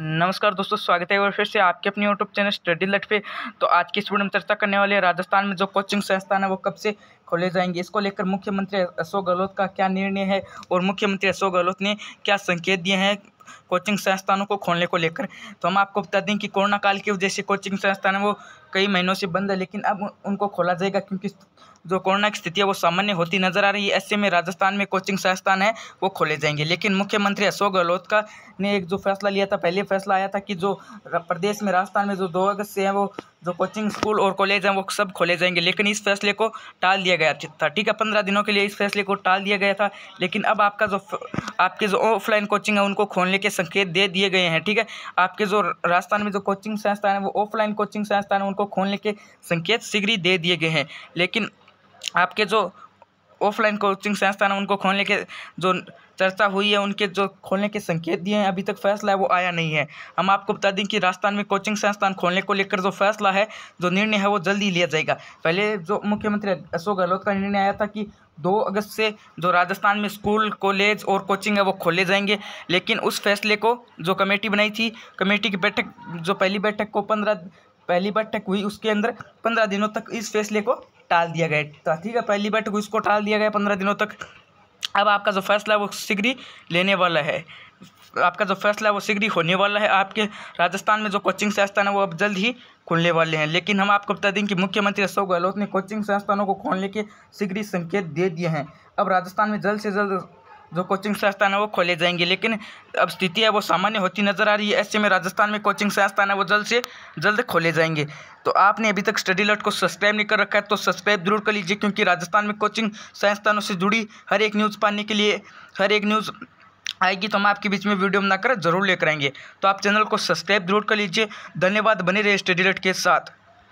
नमस्कार दोस्तों स्वागत है और फिर से आपके अपने यूट्यूब चैनल स्टडी लट पे तो आज की स्टूडेंट चर्चा करने वाले राजस्थान में जो कोचिंग संस्थान है वो कब से खोले जाएंगे इसको लेकर मुख्यमंत्री अशोक गहलोत का क्या निर्णय है और मुख्यमंत्री अशोक गहलोत ने क्या संकेत दिए हैं कोचिंग संस्थानों को खोलने को लेकर तो हम आपको बता दें कि कोरोना काल की वजह से कोचिंग संस्थान वो कई महीनों से बंद है लेकिन अब उनको खोला जाएगा क्योंकि जो कोरोना की स्थिति है वो सामान्य होती नजर आ रही है ऐसे में राजस्थान में कोचिंग संस्थान है वो खोले जाएंगे लेकिन मुख्यमंत्री अशोक गहलोत का ने एक जो फैसला लिया था पहले फैसला आया था कि जो प्रदेश में राजस्थान में जो दो अगस्त से हैं वो जो कोचिंग स्कूल और कॉलेज हैं वो सब खोले जाएंगे लेकिन इस फैसले को टाल दिया गया था ठीक है पंद्रह दिनों के लिए इस फैसले को टाल दिया गया था लेकिन अब आपका जो आपके जो ऑफलाइन कोचिंग है उनको खोलने के संकेत दे दिए गए हैं ठीक है आपके जो राजस्थान में जो कोचिंग संस्थान है वो ऑफलाइन कोचिंग संस्थान है उनको खोलने के संकेत शीघ्र ही दे दिए गए हैं लेकिन आपके जो ऑफलाइन कोचिंग संस्थान है उनको खोलने के जो चर्चा हुई है उनके जो खोलने के संकेत दिए हैं अभी तक फैसला है वो आया नहीं है हम आपको बता दें कि राजस्थान में कोचिंग संस्थान खोलने को लेकर जो फैसला है जो निर्णय है वो जल्दी लिया जाएगा पहले जो मुख्यमंत्री अशोक गहलोत का निर्णय आया था कि दो अगस्त से जो राजस्थान में स्कूल कॉलेज और कोचिंग है वो खोले जाएंगे लेकिन उस फैसले को जो कमेटी बनाई थी कमेटी की बैठक जो पहली बैठक को पंद्रह पहली बैठक हुई उसके अंदर पंद्रह दिनों तक इस फैसले को टाल दिया गया तो ठीक है पहली बैठक इसको टाल दिया गया पंद्रह दिनों तक अब आपका जो फैसला है वो शीघ्र लेने वाला है आपका जो फैसला है वो शीघ्र होने वाला है आपके राजस्थान में जो कोचिंग संस्थान है वो अब जल्द ही खुलने वाले हैं लेकिन हम आपको बता दें कि मुख्यमंत्री अशोक गहलोत ने कोचिंग संस्थानों को खोलने के शीघ्र संकेत दे दिए हैं अब राजस्थान में जल्द से जल्द जो कोचिंग संस्थान है वो खोले जाएंगे लेकिन अब स्थिति है वो सामान्य होती नजर आ रही है ऐसे में राजस्थान में कोचिंग संस्थान है वो जल्द से जल्द खोले जाएंगे तो आपने अभी तक स्टडी लट को सब्सक्राइब नहीं कर रखा है तो सब्सक्राइब जरूर कर लीजिए क्योंकि राजस्थान में कोचिंग संस्थानों से जुड़ी हर एक न्यूज़ पाने के लिए हर एक न्यूज़ आएगी तो हम आपके बीच में वीडियो बनाकर जरूर लेकर आएंगे तो आप चैनल को सब्सक्राइब जरूर कर लीजिए धन्यवाद बने रहे स्टडी लट के साथ